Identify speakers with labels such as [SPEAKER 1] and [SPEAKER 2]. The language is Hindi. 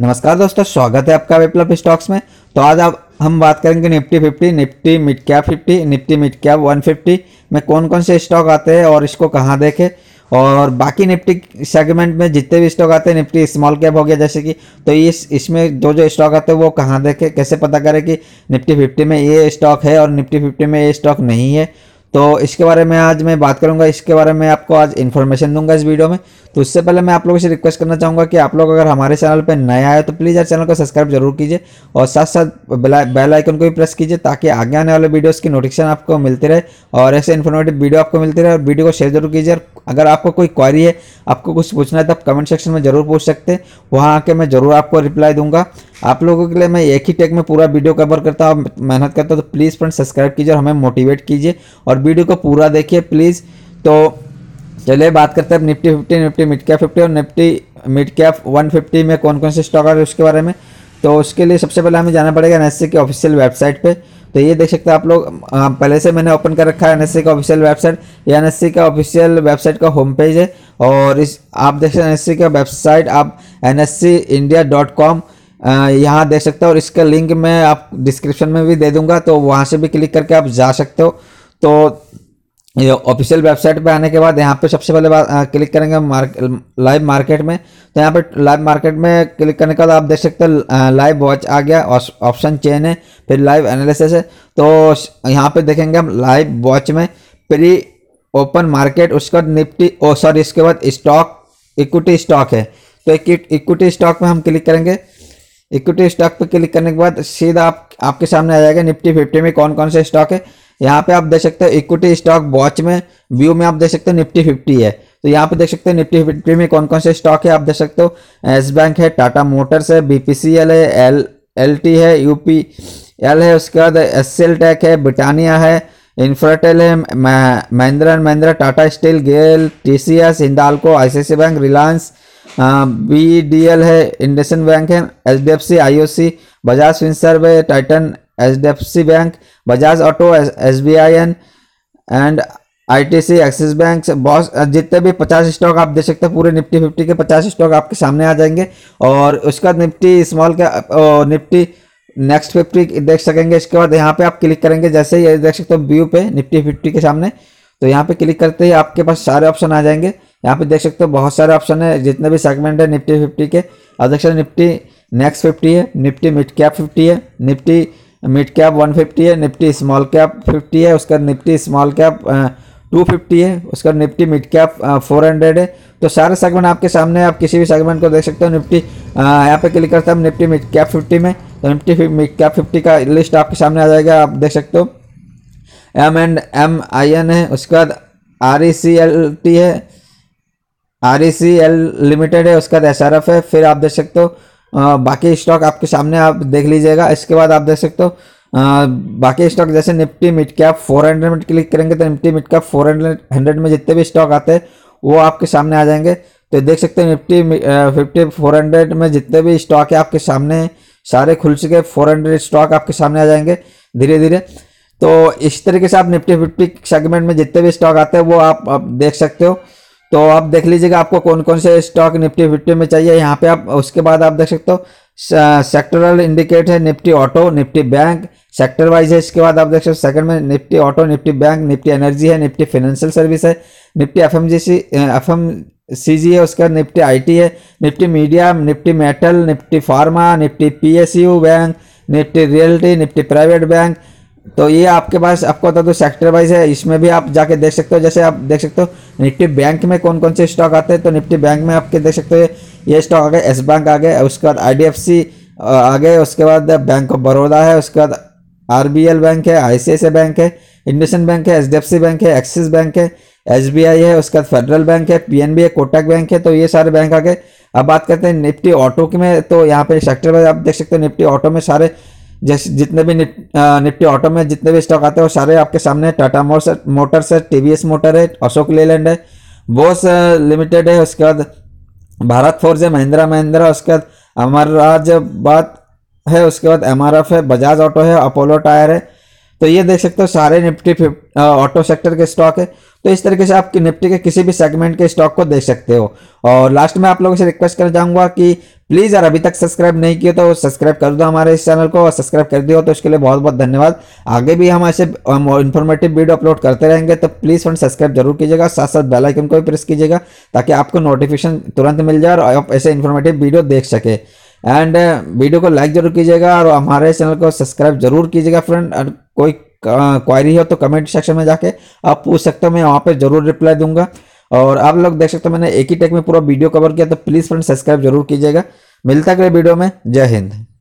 [SPEAKER 1] नमस्कार दोस्तों स्वागत है आपका विप्लब स्टॉक्स में तो आज आप हम बात करेंगे Nifty fifty Nifty mid cap fifty Nifty mid cap one fifty में कौन कौन से स्टॉक आते हैं और इसको कहाँ देखें और बाकी निफ्टी सेगमेंट में जितने भी स्टॉक आते हैं निफ्टी स्मॉल कैप हो गया जैसे कि तो इस इसमें जो जो स्टॉक आते हैं वो कहाँ देखें कैसे पता करें कि निफ्टी फिफ्टी में ये स्टॉक है और निफ्टी फिफ्टी में ये स्टॉक नहीं है तो इसके बारे में आज मैं बात करूंगा इसके बारे में आपको आज इन्फॉर्मेशन दूंगा इस वीडियो में तो उससे पहले मैं आप लोगों से रिक्वेस्ट करना चाहूँगा कि आप लोग अगर हमारे चैनल पर नए आए तो प्लीज़ यार चैनल को सब्सक्राइब जरूर कीजिए और साथ साथ बेल आइकन को भी प्रेस कीजिए ताकि आगे आने वाले वीडियोज़ की नोटिफिकेशन आपको मिलती रहे और ऐसे इन्फॉर्मेटिव वीडियो आपको मिलती रहे और वीडियो को शेयर जरूर कीजिए और अगर आपको कोई क्वारी है आपको कुछ पूछना है तो आप कमेंट सेक्शन में ज़रूर पूछ सकते हैं वहाँ आके मैं ज़रूर आपको रिप्लाई दूंगा आप लोगों के लिए मैं एक ही टेक में पूरा वीडियो कवर करता हूँ मेहनत करता हूँ तो प्लीज़ फ्रेंड सब्सक्राइब कीजिए और हमें मोटिवेट कीजिए और वीडियो को पूरा देखिए प्लीज़ तो चलिए बात करते हैं Nifty fifty Nifty mid cap fifty और Nifty mid cap one fifty में कौन कौन से स्टॉक आ रहे हैं उसके बारे में तो उसके लिए सबसे पहले हमें जाना पड़ेगा एन की ऑफिशियल वेबसाइट पर तो ये देख सकते हैं आप लोग पहले से मैंने ओपन कर रखा है एन का ऑफिशियल वेबसाइट ये एन का ऑफिशियल वेबसाइट का होम पेज है और इस आप देख सकते हैं एन का वेबसाइट आप N S C India dot com यहाँ देख सकते हो और इसका लिंक मैं आप डिस्क्रिप्शन में भी दे दूंगा तो वहाँ से भी क्लिक करके आप जा सकते हो तो ये ऑफिशियल वेबसाइट पे आने के बाद यहाँ पे सबसे पहले बात क्लिक करेंगे मार्क, लाइव मार्केट में तो यहाँ पे लाइव मार्केट में क्लिक करने के बाद आप देख सकते हैं लाइव वॉच आ गया ऑप्शन चेन है फिर लाइव एनालिसिस है तो यहाँ पे देखेंगे हम लाइव वॉच में प्री ओपन मार्केट उसके बाद निफ्टी ओ सॉरी इसके बाद स्टॉक इक्विटी स्टॉक है तो इक्विटी स्टॉक में हम क्लिक करेंगे इक्विटी स्टॉक पर क्लिक करने के बाद सीधा आप आपके सामने आ जाएगा निफ्टी फिफ्टी में कौन कौन से स्टॉक है यहाँ पे आप देख सकते हो इक्विटी स्टॉक वॉच में व्यू में आप देख सकते हो निफ्टी फिफ्टी है तो यहाँ पे देख सकते हो निफ्टी फिफ्टी में कौन कौन से स्टॉक है आप देख सकते हो एस बैंक है टाटा मोटर्स है बीपीसीएल है एल एल टी है पी एल है उसके बाद एस सी एल टेक है ब्रिटानिया है इन्फ्राटेल है Mahindra and Mahindra Tata Steel GAIL T C S Hindalco I C C Bank Reliance B D L है इंडसन बैंक है H D F C I O C Bajaj Finserv है Titan H D F C Bank Bajaj Auto S B I N and I T C Axis Bank बहुत जितने भी पचास स्टॉक आप देख सकते हैं पूरे निफ्टी फिफ्टी के पचास स्टॉक आपके सामने आ जाएंगे और उसका निफ्टी स्मॉल के निफ्टी नेक्स्ट फिफ्टी देख सकेंगे इसके बाद यहाँ पे आप क्लिक करेंगे जैसे ही देख सकते हो व्यू पे निफ्टी फिफ्टी के सामने तो यहाँ पे क्लिक करते ही आपके पास सारे ऑप्शन आ जाएंगे यहाँ पे देख सकते हो बहुत सारे ऑप्शन है जितने भी सेगमेंट है निफ्टी फिफ्टी के अब देख सकते हैं निफ्टी नेक्स्ट फिफ्टी है निफ्टी मिड कैप फिफ्टी है निफ्टी मिड कैप 150 है निफ्टी स्मॉल कैप 50 है उसका Nifty small cap two fifty है उसका Nifty mid cap four hundred है तो सारे सेगमेंट आपके सामने आप किसी भी सेगमेंट को देख सकते हो निफ्टी यहाँ पे क्लिक करते हैं निफ्टी मिड कैप फिफ्टी में तो निफ्टी मिड कैप फिफ्टी का लिस्ट आपके सामने आ जाएगा आप देख सकते हो M and M I N है उसके बाद R E C L T है R E C L limited है उसके बाद एस आर एफ है फिर आप देख सकते हो बाकी स्टॉक आपके सामने आप देख लीजिएगा इसके बाद आप देख सकते हो बाकी स्टॉक जैसे Nifty mid cap four hundred में क्लिक करेंगे तो Nifty mid cap four hundred में जितने भी स्टॉक आते हैं वो आपके सामने आ जाएंगे तो देख सकते हैं निफ्टी फिफ्टी फोर हंड्रेड में जितने भी स्टॉक है आपके सामने सारे खुल चुके फोर हंड्रेड स्टॉक आपके सामने आ जाएंगे धीरे धीरे तो इस तरीके से आप निफ्टी फिफ्टी सेगमेंट में जितने भी स्टॉक आते हैं वो आप, आप देख सकते हो तो आप देख लीजिएगा आपको कौन कौन से स्टॉक निफ्टी फिफ्टी में चाहिए यहाँ पे आप उसके बाद आप देख सकते हो सेक्टरल इंडिकेट है Nifty auto Nifty bank sector wise है इसके बाद आप देख सकते हो सेकंड में Nifty auto Nifty bank Nifty energy है निफ्टी फाइनेंशियल सर्विस है Nifty F M G C F M C G है उसका निफ्टी आई टी है Nifty media Nifty metal Nifty pharma Nifty P S U bank Nifty realty Nifty private bank तो ये आपके पास आपको बता दो सेक्टर वाइज है इसमें भी आप जाके देख सकते हो जैसे आप देख सकते हो निफ्टी बैंक में कौन कौन से स्टॉक आते हैं तो निफ्टी बैंक में आपके देख सकते हो ये स्टॉक आ गए एस बैंक आ गए उसके बाद आई डी एफ सी आ गए उसके बाद बैंक ऑफ बड़ौदा है उसके बाद आर बैंक है आई बैंक है इंडसन बैंक है H D F C Bank है एक्सिस बैंक है एस बी आई है उसके बाद फेडरल बैंक है पी एन बी है कोटक बैंक है तो ये सारे बैंक आ गए अब बात करते हैं निफ्टी ऑटो की में तो यहाँ पे सेक्टर वाइज आप देख सकते हो निफ्टी ऑटो में सारे जैसे जितने भी निफ्टी ऑटो में जितने भी स्टॉक आते हैं वो सारे आपके सामने टाटा मोटर्स है टी मोटर है अशोक लेलैंड है बोस लिमिटेड है उसके बाद भारत फोर्ज है महिंद्रा महिंद्रा उसके बाद अमराज बात है उसके बाद एम है बजाज ऑटो है अपोलो टायर है तो ये देख सकते हो सारे निफ्टी ऑटो सेक्टर के स्टॉक है तो इस तरीके से आप निफ्टी के किसी भी सेगमेंट के स्टॉक को देख सकते हो और लास्ट में आप लोगों से रिक्वेस्ट करना चाहूंगा कि प्लीज़ यार अभी तक सब्सक्राइब नहीं किया तो सब्सक्राइब कर दो हमारे इस चैनल को और सब्सक्राइब कर दियो तो उसके लिए बहुत बहुत धन्यवाद आगे भी हम ऐसे इन्फॉर्मेटिव वीडियो अपलोड करते रहेंगे तो प्लीज़ फ्रेंड सब्सक्राइब जरूर कीजिएगा साथ साथ बेल आइकन को भी प्रेस कीजिएगा ताकि आपको नोटिफिकेशन तुरंत मिल जाए और आप ऐसे इन्फॉर्मेटिव वीडियो देख सके एंड वीडियो uh, को लाइक जरूर कीजिएगा और हमारे चैनल को सब्सक्राइब जरूर कीजिएगा फ्रेंड और कोई क्वायरी uh, हो तो कमेंट सेक्शन में जाके आप पूछ सकते हो मैं वहाँ पे जरूर रिप्लाई दूंगा और आप लोग देख सकते हो मैंने एक ही टेक में पूरा वीडियो कवर किया तो प्लीज़ फ्रेंड सब्सक्राइब जरूर कीजिएगा मिलता है वीडियो में जय हिंद